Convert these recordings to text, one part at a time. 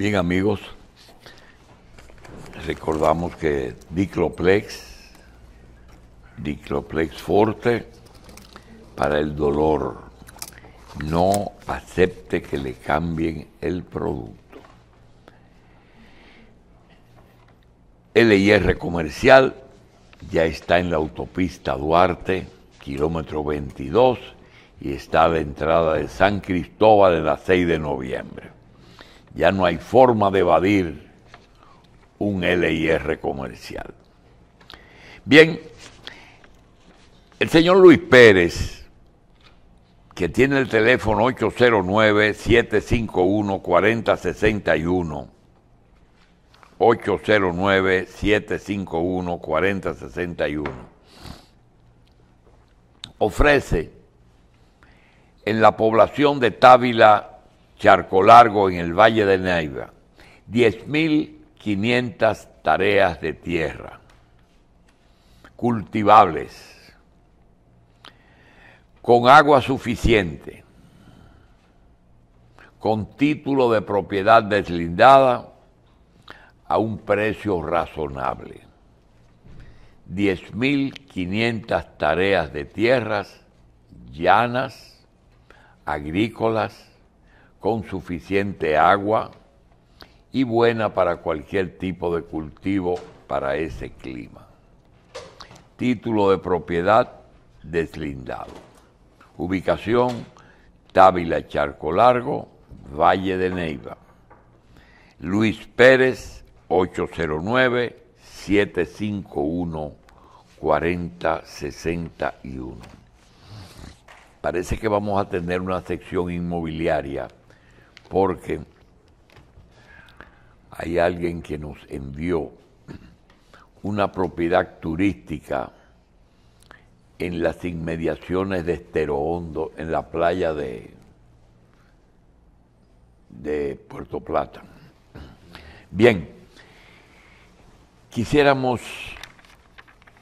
Bien amigos, recordamos que Dicloplex, Dicloplex Forte para el dolor. No acepte que le cambien el producto. LIR Comercial ya está en la autopista Duarte, kilómetro 22, y está a la entrada de San Cristóbal en la 6 de noviembre. Ya no hay forma de evadir un LIR comercial. Bien, el señor Luis Pérez, que tiene el teléfono 809-751-4061, 809-751-4061, ofrece en la población de Távila Charco Largo en el Valle de Neiva. 10.500 tareas de tierra cultivables, con agua suficiente, con título de propiedad deslindada a un precio razonable. 10.500 tareas de tierras llanas, agrícolas, con suficiente agua y buena para cualquier tipo de cultivo para ese clima. Título de propiedad deslindado. Ubicación Távila Charco Largo, Valle de Neiva. Luis Pérez 809 751 4061. Parece que vamos a tener una sección inmobiliaria porque hay alguien que nos envió una propiedad turística en las inmediaciones de Estero Hondo, en la playa de, de Puerto Plata. Bien, quisiéramos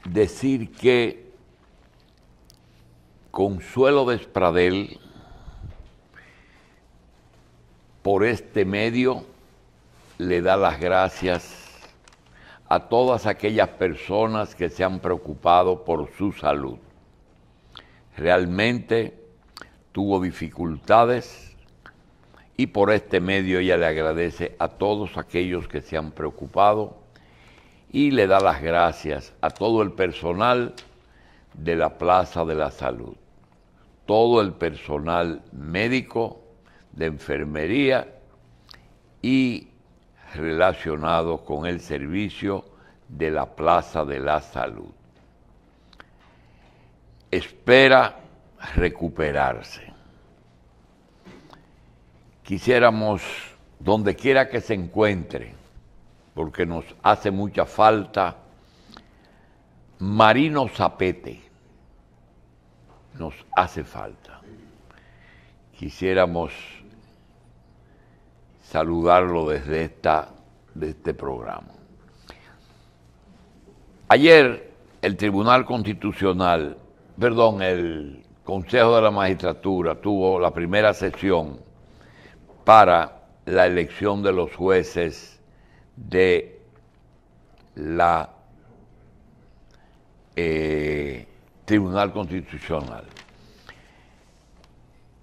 decir que Consuelo de Despradel por este medio le da las gracias a todas aquellas personas que se han preocupado por su salud. Realmente tuvo dificultades y por este medio ella le agradece a todos aquellos que se han preocupado y le da las gracias a todo el personal de la Plaza de la Salud, todo el personal médico, de enfermería y relacionado con el servicio de la Plaza de la Salud. Espera recuperarse. Quisiéramos, donde quiera que se encuentre, porque nos hace mucha falta, Marino Zapete, nos hace falta. Quisiéramos saludarlo desde, esta, este programa. Ayer el Tribunal Constitucional, perdón, el Consejo de la Magistratura tuvo la primera sesión para la elección de los jueces de la eh, Tribunal Constitucional.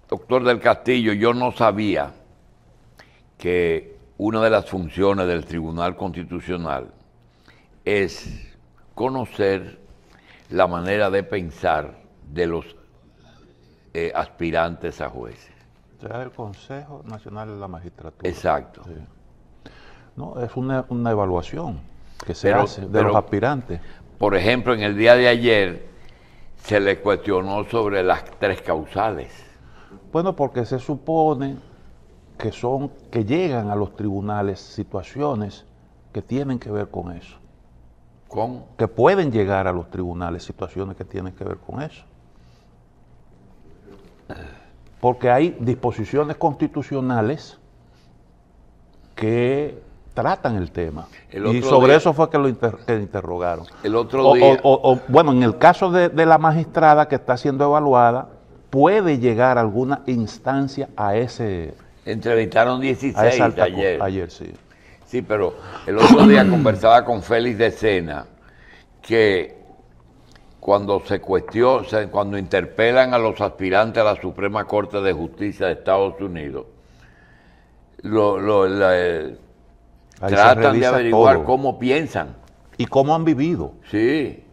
Doctor del Castillo, yo no sabía que una de las funciones del Tribunal Constitucional es conocer la manera de pensar de los eh, aspirantes a jueces. el Consejo Nacional de la Magistratura. Exacto. No, es una, evaluación que se hace de los aspirantes. Por ejemplo, en el día de ayer se le cuestionó sobre las tres causales. Bueno, porque se supone que son que llegan a los tribunales situaciones que tienen que ver con eso. ¿Con? Que pueden llegar a los tribunales situaciones que tienen que ver con eso. Porque hay disposiciones constitucionales que tratan el tema. y sobre eso fue que lo interrogaron. El otro día. bueno, en el caso de la magistrada que está siendo evaluada, puede llegar alguna instancia a ese Entrevistaron 16 ayer. Ayer, sí. Sí, pero el otro día conversaba con Félix de Sena que cuando se cuestiona, cuando interpelan a los aspirantes a la Suprema Corte de Justicia de Estados Unidos, lo, eh, tratan de averiguar cómo piensan. Y cómo han vivido. Sí,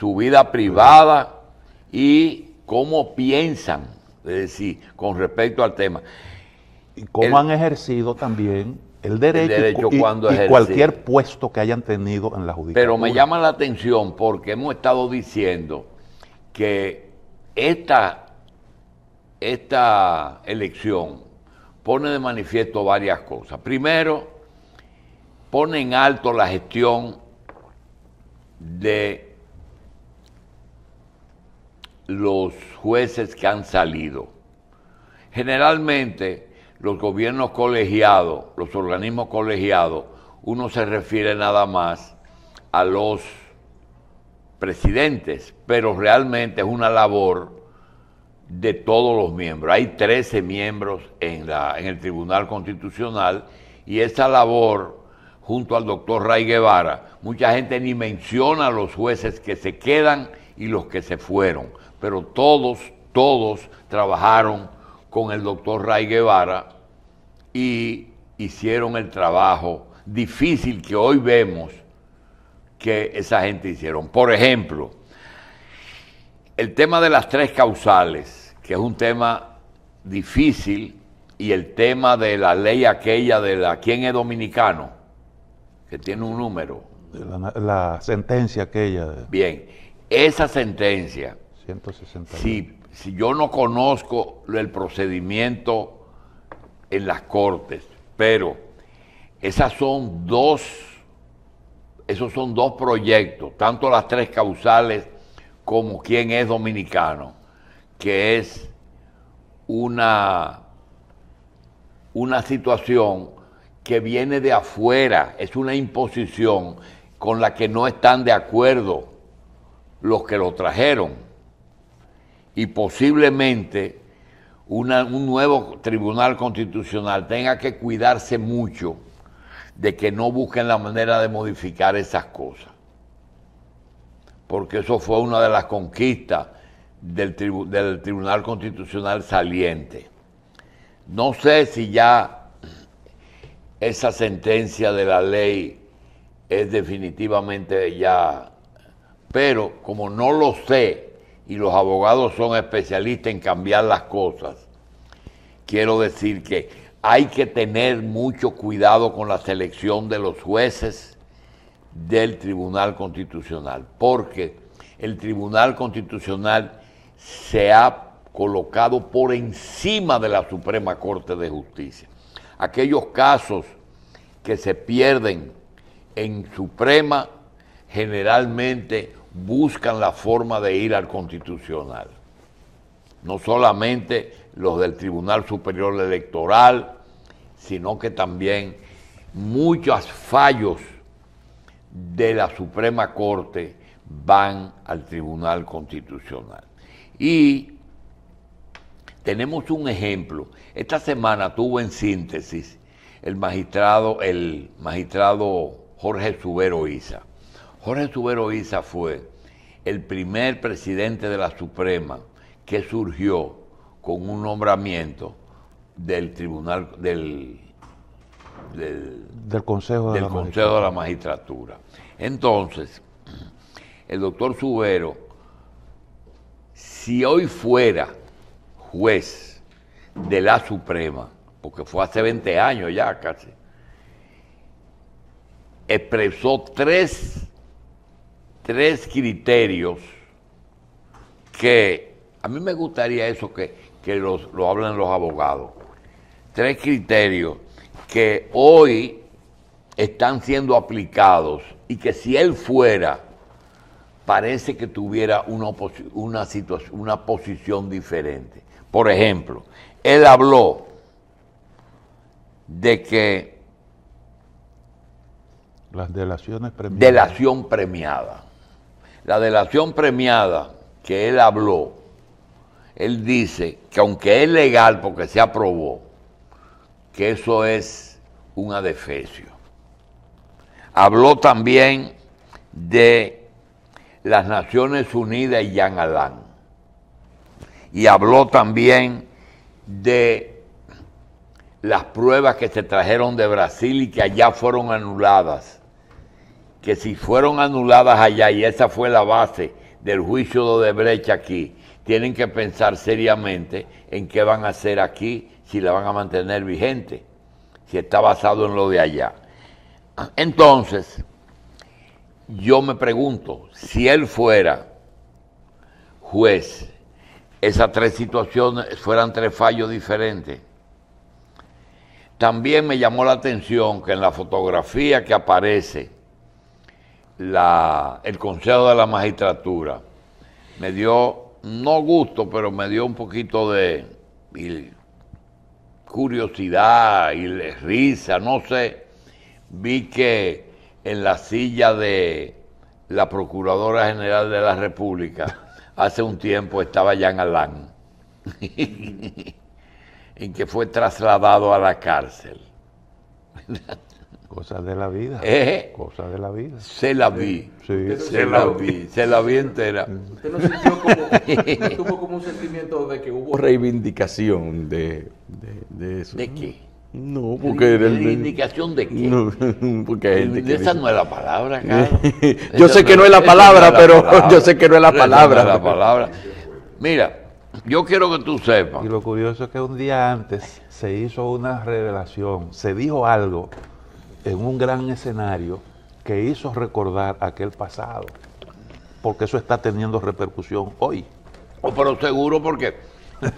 su vida privada y cómo piensan, es decir, con respecto al tema. Y cómo han ejercido también el derecho, el cualquier puesto que hayan tenido en la judicatura. Pero me llama la atención porque hemos estado diciendo que esta, esta elección pone de manifiesto varias cosas. Primero, pone en alto la gestión de los jueces que han salido. Generalmente, los gobiernos colegiados, los organismos colegiados, uno se refiere nada más a los presidentes, pero realmente es una labor de todos los miembros. Hay 13 miembros en, la, en el Tribunal Constitucional y esa labor, junto al doctor Ray Guevara, mucha gente ni menciona a los jueces que se quedan y los que se fueron, pero todos, todos trabajaron con el doctor Ray Guevara y hicieron el trabajo difícil que hoy vemos que esa gente hicieron. Por ejemplo, el tema de las tres causales, que es un tema difícil, y el tema de la ley aquella de la quién es dominicano, que tiene un número. La, sentencia aquella. Bien, esa sentencia, 160 si yo no conozco el procedimiento en las cortes, pero esas son dos, esos son dos proyectos, tanto las tres causales como quién es dominicano, que es una, una situación que viene de afuera, es una imposición con la que no están de acuerdo los que lo trajeron y posiblemente un nuevo tribunal constitucional tenga que cuidarse mucho de que no busquen la manera de modificar esas cosas. Porque eso fue una de las conquistas del Tribunal Constitucional saliente. No sé si ya esa sentencia de la ley es definitivamente ya, pero como no lo sé, y los abogados son especialistas en cambiar las cosas. Quiero decir que hay que tener mucho cuidado con la selección de los jueces del Tribunal Constitucional, porque el Tribunal Constitucional se ha colocado por encima de la Suprema Corte de Justicia. Aquellos casos que se pierden en Suprema generalmente buscan la forma de ir al constitucional. No solamente los del Tribunal Superior Electoral, sino que también muchos fallos de la Suprema Corte van al Tribunal Constitucional. Y tenemos un ejemplo. Esta semana tuvo en síntesis el magistrado, el magistrado Jorge Subero Isa. Jorge Subero Isa fue el primer presidente de la Suprema que surgió con un nombramiento del Tribunal del, del, Consejo, del Consejo de la Magistratura. Entonces, el doctor Subero, si hoy fuera juez de la Suprema, porque fue hace 20 años ya casi, expresó tres tres criterios que a mí me gustaría eso que, los, lo hablan los abogados. Tres criterios que hoy están siendo aplicados y que si él fuera, parece que tuviera una, una, situación, una posición diferente. Por ejemplo, él habló de que... Las delaciones premiadas. Delación premiada la delación premiada que él habló, él dice que aunque es legal porque se aprobó, que eso es un adefesio. Habló también de las Naciones Unidas y Yan Alán. Y habló también de las pruebas que se trajeron de Brasil y que allá fueron anuladas que si fueron anuladas allá, y esa fue la base del juicio de Brecha aquí, tienen que pensar seriamente en qué van a hacer aquí, si la van a mantener vigente, si está basado en lo de allá. Entonces, yo me pregunto, si él fuera juez, esas tres situaciones fueran tres fallos diferentes. También me llamó la atención que en la fotografía que aparece, la, el Consejo de la Magistratura, me dio, no gusto, pero me dio un poquito de curiosidad y risa, no sé. Vi que en la silla de la Procuradora General de la República, hace un tiempo estaba Jean Alain, en que fue trasladado a la cárcel. Cosas de la vida. Eh, eh. Cosas de la vida. Se la vi. se la vi. Se la vi entera. ¿Usted no sintió como, tuvo como un sentimiento de que hubo reivindicación de, de, eso? ¿De qué? No, porque ¿Reivindicación de qué? porque Esa no es la palabra, yo sé que no es la palabra, pero yo sé que no es la palabra. la palabra. Mira, yo quiero que tú sepas. Y lo curioso es que un día antes se hizo una revelación, se dijo algo en un gran escenario que hizo recordar aquel pasado, porque eso está teniendo repercusión hoy. Oh, pero seguro porque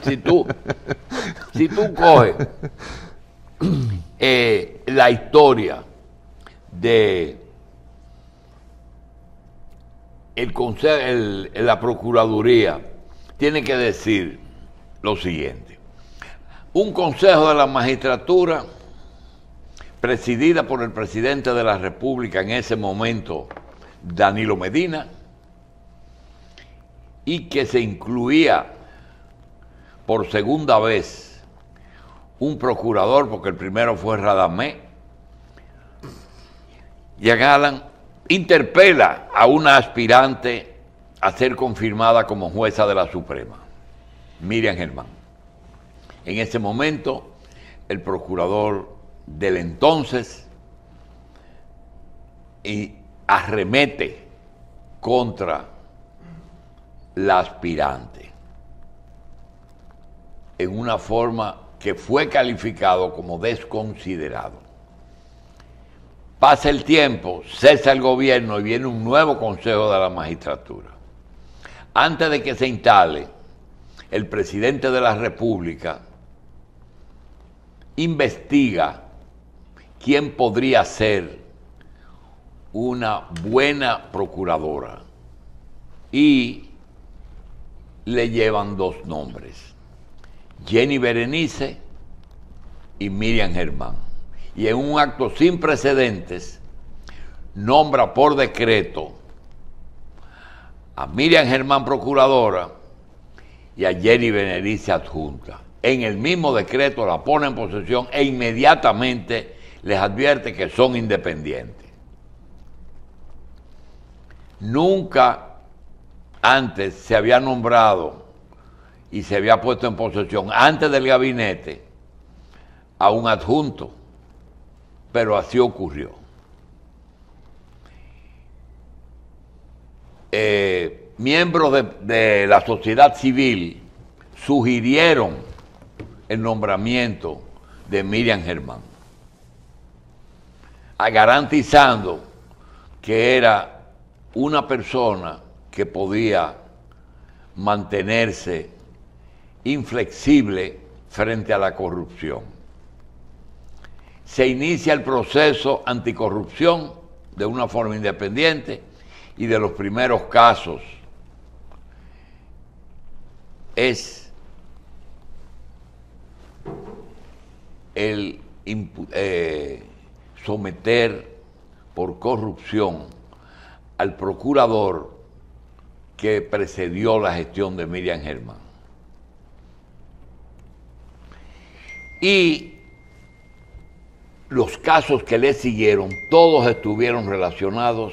si tú, si tú coges eh, la historia de el, el, la Procuraduría, tiene que decir lo siguiente. Un consejo de la magistratura presidida por el presidente de la República en ese momento, Danilo Medina, y que se incluía por segunda vez un procurador, porque el primero fue Radamé, y Alan interpela a una aspirante a ser confirmada como jueza de la Suprema, Miriam Germán. En ese momento, el procurador del entonces y arremete contra la aspirante en una forma que fue calificado como desconsiderado. Pasa el tiempo, cesa el gobierno y viene un nuevo Consejo de la Magistratura. Antes de que se instale, el presidente de la República investiga ¿quién podría ser una buena procuradora? Y le llevan dos nombres, Jenny Berenice y Miriam Germán. Y en un acto sin precedentes, nombra por decreto a Miriam Germán procuradora y a Jenny Berenice adjunta. En el mismo decreto la pone en posesión e inmediatamente les advierte que son independientes. Nunca antes se había nombrado y se había puesto en posesión, antes del gabinete, a un adjunto, pero así ocurrió. Eh, miembros de, de la sociedad civil sugirieron el nombramiento de Miriam Germán garantizando que era una persona que podía mantenerse inflexible frente a la corrupción. Se inicia el proceso anticorrupción de una forma independiente y de los primeros casos es el, eh, someter por corrupción al procurador que precedió la gestión de Miriam Germán. Y los casos que le siguieron, todos estuvieron relacionados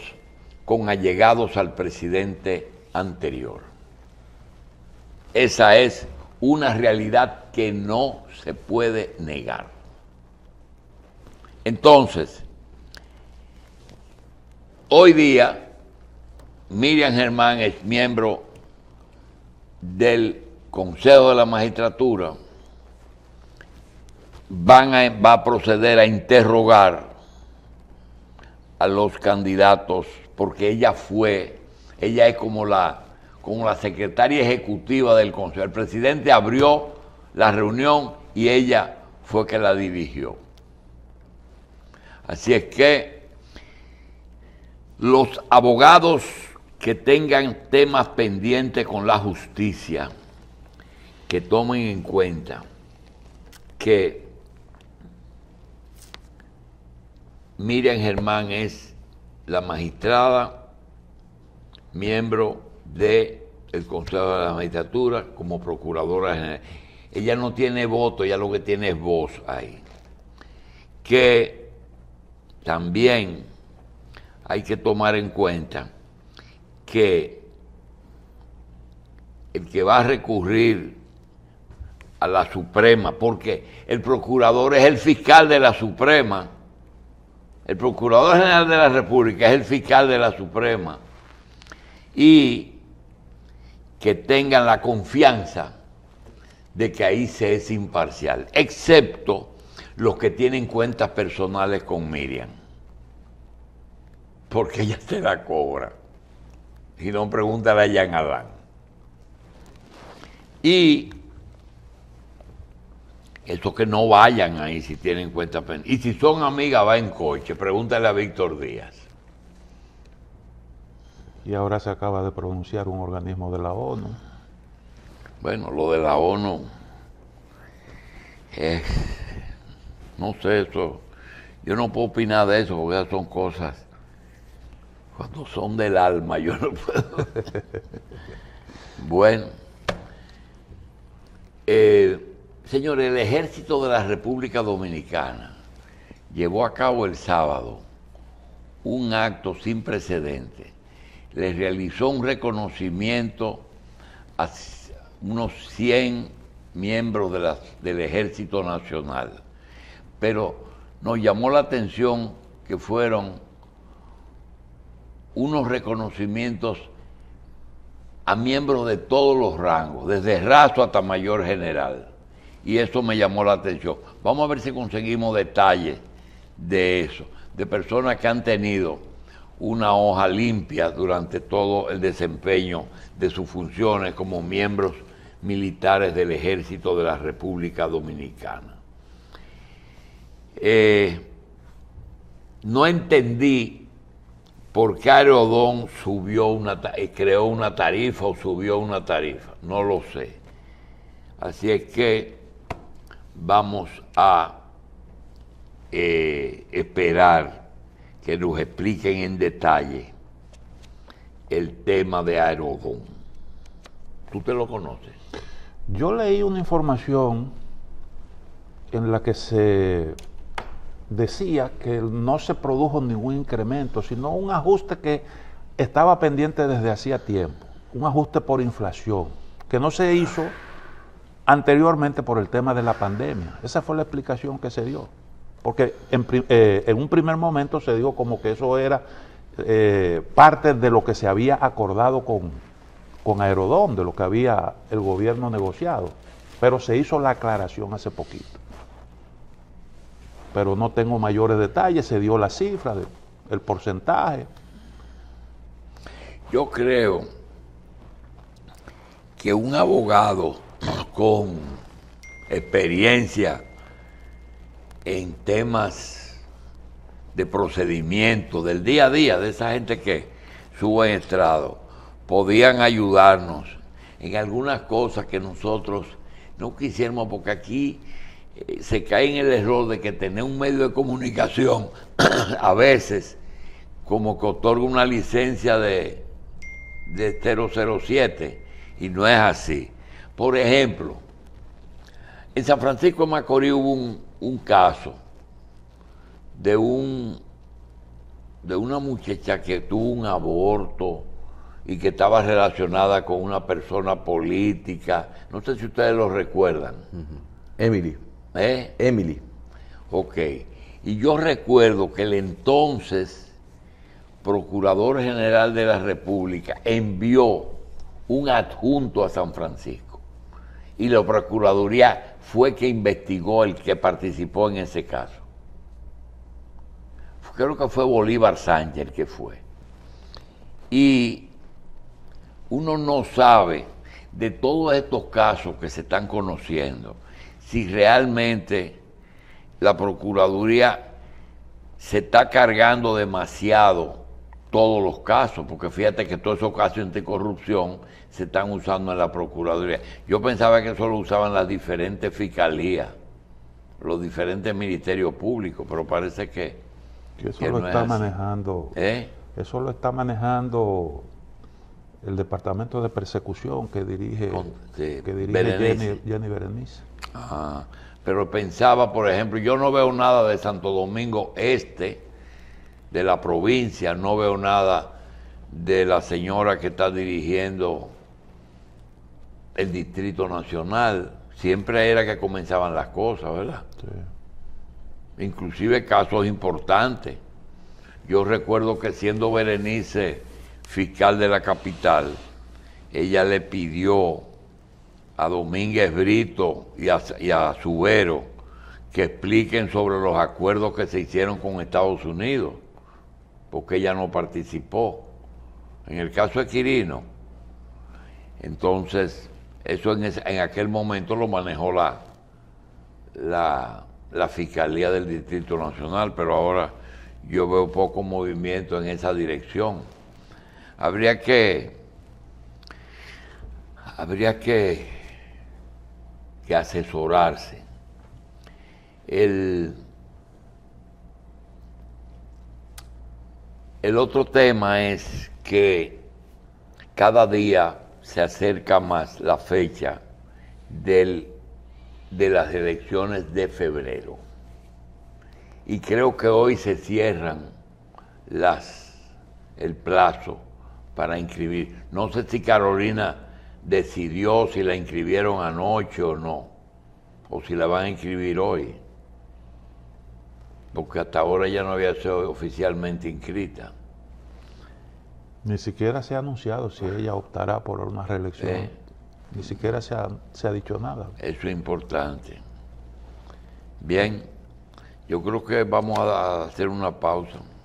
con allegados al presidente anterior. Esa es una realidad que no se puede negar. Entonces, hoy día, Miriam Germán es miembro del Consejo de la Magistratura. va a proceder a interrogar a los candidatos, porque ella fue, ella es como la, como la secretaria ejecutiva del Consejo. El presidente abrió la reunión y ella fue que la dirigió. Así es que los abogados que tengan temas pendientes con la justicia, que tomen en cuenta que Miriam Germán es la magistrada, miembro del el Consejo de la Magistratura como procuradora general. Ella no tiene voto, ella lo que tiene es voz ahí. Que también hay que tomar en cuenta que el que va a recurrir a la Suprema, porque el procurador es el fiscal de la Suprema, el procurador general de la República es el fiscal de la Suprema, y que tengan la confianza de que ahí se es imparcial, excepto los que tienen cuentas personales con Miriam. Porque ella te la cobra. Si no, pregúntale a Jan Adán. Y eso que no vayan ahí si tienen cuentas Y si son amigas, va en coche. Pregúntale a Víctor Díaz. Y ahora se acaba de pronunciar un organismo de la ONU. Bueno, lo de la ONU es no sé, eso, yo no puedo opinar de eso, porque son cosas, cuando son del alma, yo no puedo. bueno, eh, señores, el ejército de la República Dominicana llevó a cabo el sábado un acto sin precedente. le realizó un reconocimiento a unos 100 miembros de del Ejército Nacional pero nos llamó la atención que fueron unos reconocimientos a miembros de todos los rangos, desde raso hasta mayor general. Y eso me llamó la atención. Vamos a ver si conseguimos detalles de eso, de personas que han tenido una hoja limpia durante todo el desempeño de sus funciones como miembros militares del ejército de la República Dominicana. Eh, no entendí por qué Aerodón subió una, eh, creó una tarifa o subió una tarifa, no lo sé. Así es que vamos a eh, esperar que nos expliquen en detalle el tema de Aerodón. ¿Tú te lo conoces? Yo leí una información en la que se decía que no se produjo ningún incremento, sino un ajuste que estaba pendiente desde hacía tiempo, un ajuste por inflación, que no se hizo anteriormente por el tema de la pandemia. Esa fue la explicación que se dio, porque en, eh, un primer momento se dijo como que eso era eh, parte de lo que se había acordado con, con Aerodón, de lo que había el gobierno negociado, pero se hizo la aclaración hace poquito pero no tengo mayores detalles, se dio la cifra, el porcentaje. Yo creo que un abogado con experiencia en temas de procedimiento del día a día de esa gente que sube en estrado, podían ayudarnos en algunas cosas que nosotros no quisiéramos, porque aquí eh, se cae en el error de que tener un medio de comunicación a veces como que otorga una licencia de, de 007 y no es así. Por ejemplo, en San Francisco de Macorís hubo un, caso de, un, de una muchacha que tuvo un aborto y que estaba relacionada con una persona política. No sé si ustedes lo recuerdan. Emily. ¿Eh? Emily. Ok. Y yo recuerdo que el entonces Procurador General de la República envió un adjunto a San Francisco y la Procuraduría fue que investigó el que participó en ese caso. Creo que fue Bolívar Sánchez el que fue. Y uno no sabe de todos estos casos que se están conociendo si realmente la Procuraduría se está cargando demasiado todos los casos, porque fíjate que todos esos casos de corrupción se están usando en la Procuraduría. Yo pensaba que eso lo usaban las diferentes fiscalías, los diferentes ministerios públicos, pero parece que... eso lo está manejando... ¿Eh? Eso lo está manejando el Departamento de Persecución que dirige, Jenny Berenice. Ah, pero pensaba, por ejemplo, yo no veo nada de Santo Domingo Este, de la provincia, no veo nada de la señora que está dirigiendo el Distrito Nacional. Siempre era que comenzaban las cosas, ¿verdad? Sí. Inclusive casos importantes. Yo recuerdo que siendo Berenice fiscal de la capital, ella le pidió a Domínguez Brito y a, Subero que expliquen sobre los acuerdos que se hicieron con Estados Unidos, porque ella no participó. En el caso de Quirino, entonces, eso en, aquel momento lo manejó la, la, la Fiscalía del Distrito Nacional, pero ahora yo veo poco movimiento en esa dirección. Habría que, habría que asesorarse. El, el otro tema es que cada día se acerca más la fecha del, de las elecciones de febrero. Y creo que hoy se cierran las, el plazo para inscribir. No sé si Carolina decidió si la inscribieron anoche o no, o si la van a inscribir hoy, porque hasta ahora ya no había sido oficialmente inscrita. Ni siquiera se ha anunciado si ella optará por una reelección. Eh. Ni siquiera se ha dicho nada. Eso es importante. Bien, yo creo que vamos a hacer una pausa.